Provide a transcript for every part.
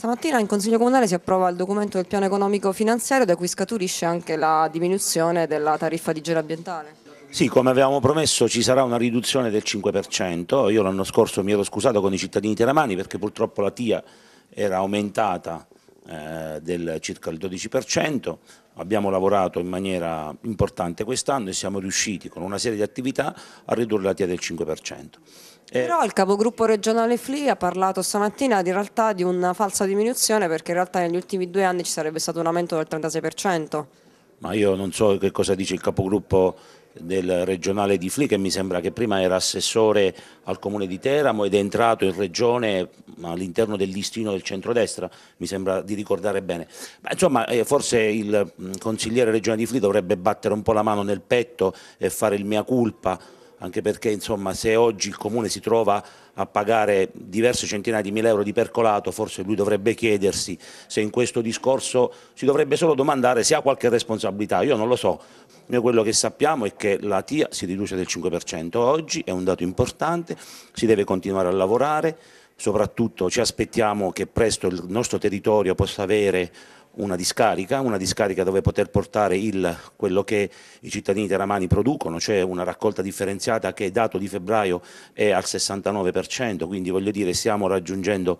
Stamattina in Consiglio Comunale si approva il documento del piano economico finanziario da cui scaturisce anche la diminuzione della tariffa di gelo ambientale. Sì, come avevamo promesso ci sarà una riduzione del 5%, io l'anno scorso mi ero scusato con i cittadini teramani perché purtroppo la TIA era aumentata eh, del circa il 12%, abbiamo lavorato in maniera importante quest'anno e siamo riusciti con una serie di attività a ridurre la TIA del 5%. Eh, Però il capogruppo regionale FLI ha parlato stamattina di, realtà, di una falsa diminuzione perché in realtà negli ultimi due anni ci sarebbe stato un aumento del 36%. Ma io non so che cosa dice il capogruppo del regionale di Fli che mi sembra che prima era assessore al comune di Teramo ed è entrato in regione ma all'interno del listino del centrodestra, mi sembra di ricordare bene. Ma, insomma, eh, forse il mm, consigliere regionale di Fli dovrebbe battere un po' la mano nel petto e fare il mia culpa, anche perché insomma, se oggi il comune si trova a pagare diverse centinaia di mila euro di percolato, forse lui dovrebbe chiedersi se in questo discorso si dovrebbe solo domandare se ha qualche responsabilità, io non lo so, noi quello che sappiamo è che la TIA si riduce del 5% oggi, è un dato importante, si deve continuare a lavorare, soprattutto ci aspettiamo che presto il nostro territorio possa avere una discarica, una discarica dove poter portare il, quello che i cittadini teramani producono, cioè una raccolta differenziata che dato di febbraio è al 69%, quindi voglio dire stiamo raggiungendo,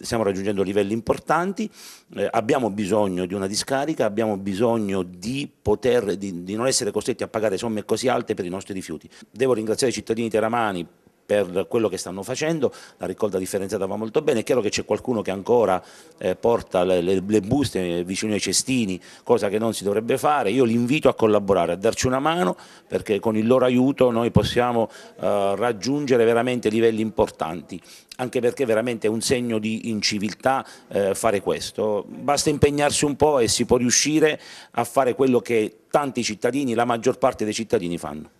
stiamo raggiungendo livelli importanti, eh, abbiamo bisogno di una discarica, abbiamo bisogno di, poter, di, di non essere costretti a pagare somme così alte per i nostri rifiuti. Devo ringraziare i cittadini teramani per quello che stanno facendo, la raccolta differenziata va molto bene, è chiaro che c'è qualcuno che ancora eh, porta le, le, le, buste vicino ai cestini, cosa che non si dovrebbe fare, io li invito a collaborare, a darci una mano perché con il loro aiuto noi possiamo eh, raggiungere veramente livelli importanti, anche perché veramente è un segno di inciviltà eh, fare questo, basta impegnarsi un po' e si può riuscire a fare quello che tanti cittadini, la maggior parte dei cittadini fanno.